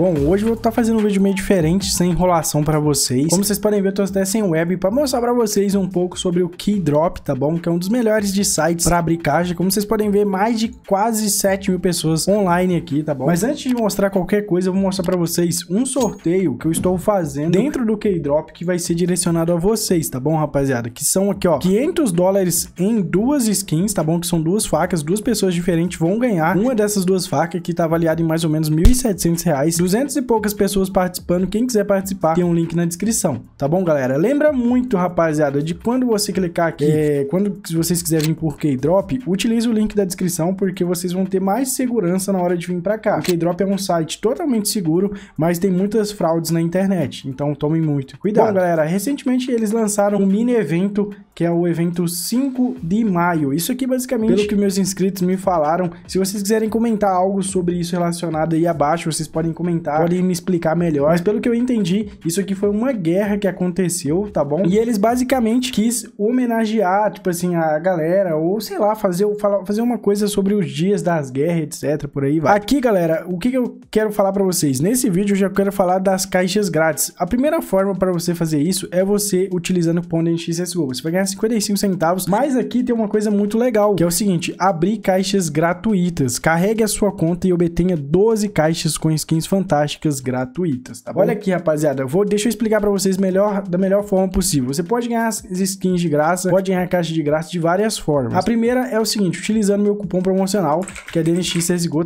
Bom, hoje eu vou estar tá fazendo um vídeo meio diferente, sem enrolação para vocês. Como vocês podem ver, eu tô até sem web para mostrar para vocês um pouco sobre o Keydrop, tá bom? Que é um dos melhores de sites para abrir caixa. Como vocês podem ver, mais de quase 7 mil pessoas online aqui, tá bom? Mas antes de mostrar qualquer coisa, eu vou mostrar para vocês um sorteio que eu estou fazendo dentro do Keydrop que vai ser direcionado a vocês, tá bom, rapaziada? Que são aqui, ó, 500 dólares em duas skins, tá bom? Que são duas facas, duas pessoas diferentes vão ganhar uma dessas duas facas que tá avaliada em mais ou menos 1.700 reais dos 200 e poucas pessoas participando. Quem quiser participar, tem um link na descrição, tá bom, galera? Lembra muito, rapaziada, de quando você clicar aqui, é, é quando vocês quiserem por K-Drop, utilize o link da descrição porque vocês vão ter mais segurança na hora de vir para cá. O K-Drop é um site totalmente seguro, mas tem muitas fraudes na internet, então tomem muito cuidado. Bom, galera, recentemente eles lançaram um mini evento que é o evento 5 de maio. Isso aqui basicamente, pelo que meus inscritos me falaram, se vocês quiserem comentar algo sobre isso relacionado aí abaixo, vocês podem comentar comentar, podem me explicar melhor. Mas pelo que eu entendi, isso aqui foi uma guerra que aconteceu, tá bom? E eles basicamente quis homenagear, tipo assim, a galera, ou sei lá, fazer, fazer uma coisa sobre os dias das guerras, etc, por aí vai. Aqui, galera, o que, eu quero falar para vocês? Nesse vídeo eu já quero falar das caixas grátis. A primeira forma para você fazer isso é você utilizando o cupom NXSGO. Você vai ganhar 55 centavos, mas aqui tem uma coisa muito legal, que é o seguinte, abrir caixas gratuitas. Carregue a sua conta e obtenha 12 caixas com skins fantásticas fantásticas gratuitas, tá bom? Olha aqui, rapaziada, eu vou, deixa eu explicar para vocês melhor, da melhor forma possível. Você pode ganhar as skins de graça, pode ganhar caixa de graça de várias formas. A primeira é o seguinte, utilizando meu cupom promocional, que é DNX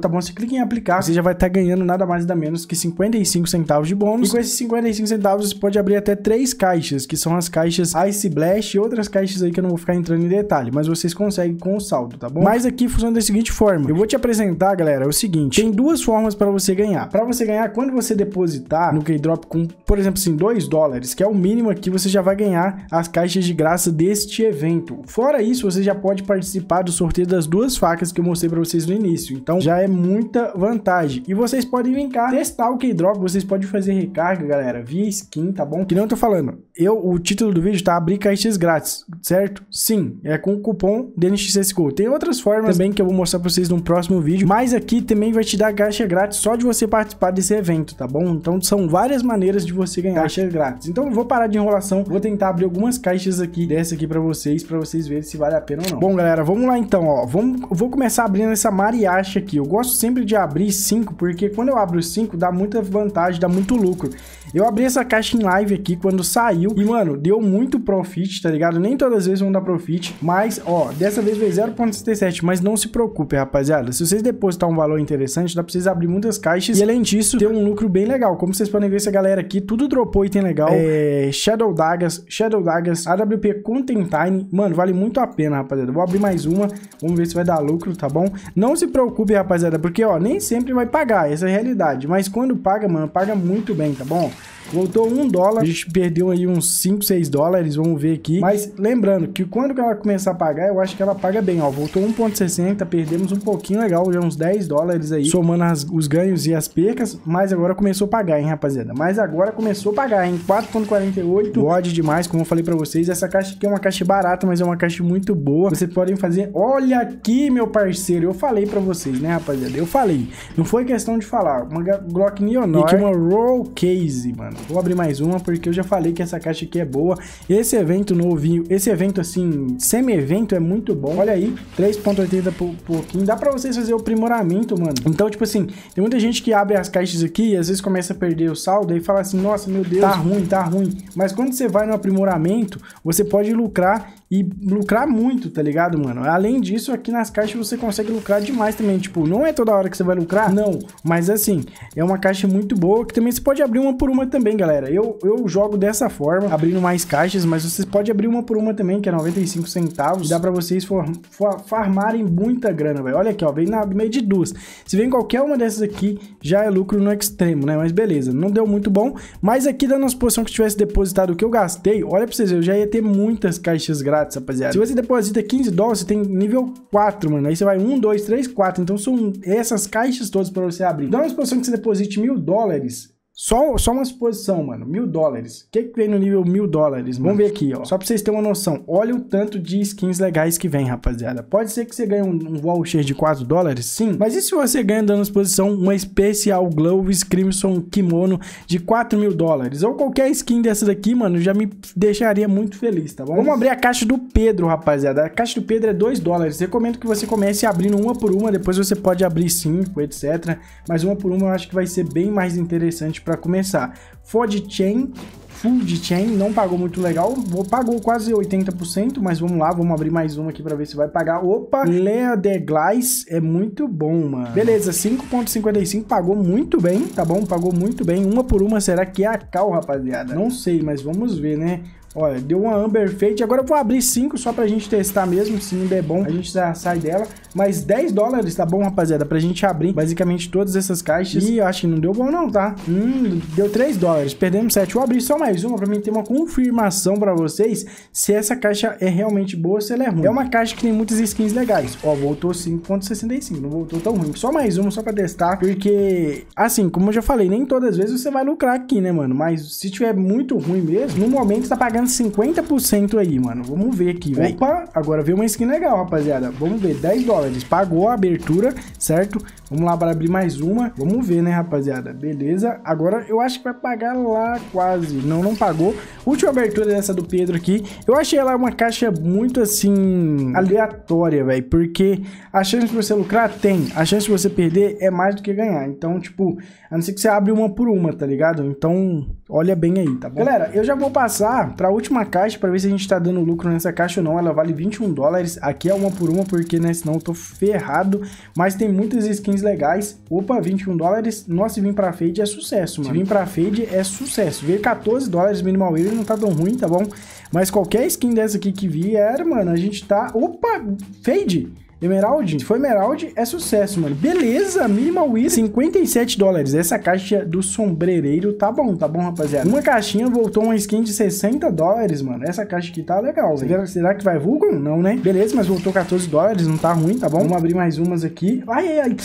tá bom? Você clica em aplicar, você já vai estar tá ganhando nada mais nada menos que 55 centavos de bônus. E com esses 55 centavos você pode abrir até três caixas, que são as caixas Ice Blast e outras caixas aí que eu não vou ficar entrando em detalhe, mas vocês conseguem com o saldo, tá bom? Mas aqui funciona da seguinte forma. Eu vou te apresentar, galera, é o seguinte. Tem duas formas para você ganhar. Para você você ganhar quando você depositar no Drop com, por exemplo, assim, 2 dólares, que é o mínimo aqui, você já vai ganhar as caixas de graça deste evento. Fora isso, você já pode participar do sorteio das duas facas que eu mostrei para vocês no início. Então, já é muita vantagem. E vocês podem cá testar o Drop, vocês podem fazer recarga, galera, via skin, tá bom? Que não tô falando. Eu, o título do vídeo tá abrir caixas grátis, certo? Sim, é com o cupom DNXSGO. Tem outras formas também que eu vou mostrar para vocês no próximo vídeo, mas aqui também vai te dar caixa grátis só de você participar desse evento, tá bom? Então são várias maneiras de você ganhar tá. caixas grátis. Então eu vou parar de enrolação, vou tentar abrir algumas caixas aqui dessa aqui para vocês, para vocês verem se vale a pena ou não. Bom, galera, vamos lá então, ó. Vamos, vou começar abrindo essa mariachi aqui. Eu gosto sempre de abrir 5, porque quando eu abro 5 dá muita vantagem, dá muito lucro. Eu abri essa caixa em live aqui quando saiu e, mano, deu muito profit, tá ligado? Nem todas as vezes vão dar profit, mas, ó, dessa vez veio 0.67, mas não se preocupe, rapaziada. Se vocês depositar um valor interessante, dá pra vocês abrir muitas caixas e, além disso, ter um lucro bem legal. Como vocês podem ver, essa galera aqui, tudo dropou item legal. É... é Shadow Dagas, Shadow Dagas, AWP content time, mano, vale muito a pena, rapaziada. Vou abrir mais uma, vamos ver se vai dar lucro, tá bom? Não se preocupe, rapaziada, porque, ó, nem sempre vai pagar, essa é a realidade. Mas quando paga, mano, paga muito bem, tá bom? Voltou um dólar, a gente perdeu aí uns 5, 6 dólares, vamos ver aqui. Mas lembrando que quando ela começar a pagar, eu acho que ela paga bem, ó. Voltou 1,60, perdemos um pouquinho legal, já uns 10 dólares aí, somando as, os ganhos e as percas. Mas agora começou a pagar, hein, rapaziada. Mas agora começou a pagar, hein. 4,48, God demais, como eu falei pra vocês. Essa caixa aqui é uma caixa barata, mas é uma caixa muito boa. Vocês podem fazer... Olha aqui, meu parceiro, eu falei pra vocês, né, rapaziada? Eu falei. Não foi questão de falar. Uma Glock Neonor e que uma Roll Case. 15, mano. Vou abrir mais uma porque eu já falei que essa caixa aqui é boa. Esse evento novinho, esse evento assim, semi-evento é muito bom. Olha aí, 3.80 por pouquinho. Dá pra vocês fazer o aprimoramento, mano. Então, tipo assim, tem muita gente que abre as caixas aqui e às vezes começa a perder o saldo e fala assim, nossa, meu Deus, tá ruim, tá ruim. Mas quando você vai no aprimoramento, você pode lucrar e lucrar muito, tá ligado, mano? Além disso, aqui nas caixas você consegue lucrar demais também. Tipo, não é toda hora que você vai lucrar, não. Mas assim, é uma caixa muito boa que também você pode abrir uma por uma também, galera. Eu, eu jogo dessa forma, abrindo mais caixas, mas você pode abrir uma por uma também, que é 95 centavos. Dá pra vocês for, for, farmarem muita grana, velho. Olha aqui, ó, vem na meio de duas. Se vem qualquer uma dessas aqui, já é lucro no extremo, né? Mas beleza, não deu muito bom. Mas aqui, da nossa posição que tivesse depositado o que eu gastei, olha pra vocês, eu já ia ter muitas caixas grátis grátis, rapaziada. Se você deposita 15 dólares, você tem nível 4, mano. Aí você vai 1, 2, 3, 4. Então são essas caixas todas pra você abrir. Dá uma exposição que você deposite mil dólares só, só uma suposição, mano. Mil dólares. O que, que vem no nível mil dólares? Vamos ver aqui, ó. Só pra vocês terem uma noção. Olha o tanto de skins legais que vem, rapaziada. Pode ser que você ganhe um, um voucher de 4 dólares, sim. Mas e se você ganha dando exposição uma especial Gloves Crimson Kimono de 4 mil dólares? Ou qualquer skin dessa daqui, mano, já me deixaria muito feliz, tá bom? Vamos abrir a caixa do Pedro, rapaziada. A caixa do Pedro é 2 dólares. Recomendo que você comece abrindo uma por uma. Depois você pode abrir 5, etc. Mas uma por uma eu acho que vai ser bem mais interessante para começar. Ford Chain, Food Chain, não pagou muito legal, pagou quase 80%, mas vamos lá, vamos abrir mais uma aqui para ver se vai pagar. Opa, Lea de Glass é muito bom, mano. Beleza, 5.55 pagou muito bem, tá bom? Pagou muito bem. Uma por uma, será que é a cal, rapaziada? Não sei, mas vamos ver, né? Olha, deu uma Amber Fate. Agora eu vou abrir 5 só pra gente testar mesmo. Se ainda é bom, a gente já sai dela. Mas 10 dólares, tá bom, rapaziada? Pra gente abrir basicamente todas essas caixas. E eu acho que não deu bom não, tá? Hum, deu 3 dólares. Perdemos 7. Vou abrir só mais uma pra mim ter uma confirmação pra vocês se essa caixa é realmente boa ou se ela é ruim. É uma caixa que tem muitas skins legais. Ó, voltou 5.65. Não voltou tão ruim. Só mais uma, só pra testar. Porque, assim, como eu já falei, nem todas as vezes você vai lucrar aqui, né, mano? Mas se tiver muito ruim mesmo, no momento tá pagando ganhando 50% aí, mano. Vamos ver aqui, velho. Opa, agora veio uma skin legal, rapaziada. Vamos ver, 10 dólares. Pagou a abertura, certo? Vamos lá para abrir mais uma. Vamos ver, né, rapaziada? Beleza. Agora eu acho que vai pagar lá quase. Não, não pagou. Última abertura dessa do Pedro aqui. Eu achei ela uma caixa muito, assim, aleatória, velho. Porque a chance de você lucrar tem. A chance de você perder é mais do que ganhar. Então, tipo, a não ser que você abre uma por uma, tá ligado? Então, olha bem aí, tá bom? Galera, eu já vou passar para última caixa para ver se a gente tá dando lucro nessa caixa ou não. Ela vale 21 dólares. Aqui é uma por uma, porque né, senão eu tô ferrado. Mas tem muitas skins legais. Opa, 21 dólares. Nossa, se vir pra Fade é sucesso, mano. Se vir pra Fade é sucesso. Ver 14 dólares minimal wave não tá tão ruim, tá bom? Mas qualquer skin dessa aqui que vier, mano, a gente tá... Opa, Fade! Emerald, foi Emerald, é sucesso, mano. Beleza, Minimal Wheel, 57 dólares. Essa caixa do sombrereiro tá bom, tá bom, rapaziada? Uma caixinha voltou uma skin de 60 dólares, mano. Essa caixa aqui tá legal, velho. Será que vai vulcan? Não, né? Beleza, mas voltou 14 dólares, não tá ruim, tá bom? Vamos abrir mais umas aqui. Ai, ai, ai.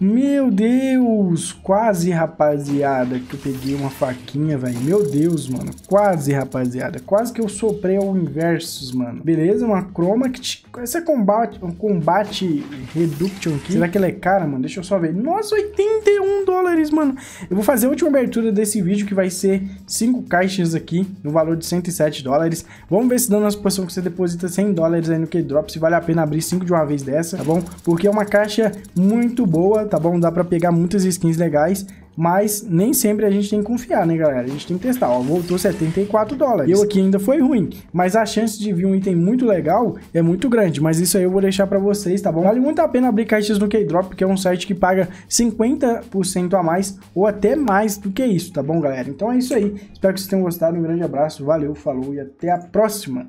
Meu Deus, quase rapaziada que eu peguei uma faquinha, velho. Meu Deus, mano, quase rapaziada, quase que eu soprei ao inversos, mano. Beleza, uma chroma que essa combate, um combate reduction aqui. Será que ela é cara, mano? Deixa eu só ver. Nossa, 81 dólares, mano. Eu vou fazer a última abertura desse vídeo que vai ser 5 caixas aqui no valor de 107 dólares. Vamos ver se dando a suposição que você deposita 100 dólares aí no K-Drop se vale a pena abrir 5 de uma vez dessa, tá bom? Porque é uma caixa muito boa tá bom? Dá pra pegar muitas skins legais, mas nem sempre a gente tem que confiar, né, galera? A gente tem que testar. Ó, voltou 74 dólares. Eu aqui ainda foi ruim, mas a chance de vir um item muito legal é muito grande. Mas isso aí eu vou deixar pra vocês, tá bom? Vale muito a pena abrir caixas no Keydrop, porque é um site que paga 50% a mais ou até mais do que isso, tá bom, galera? Então é isso aí. Espero que vocês tenham gostado. Um grande abraço, valeu, falou e até a próxima!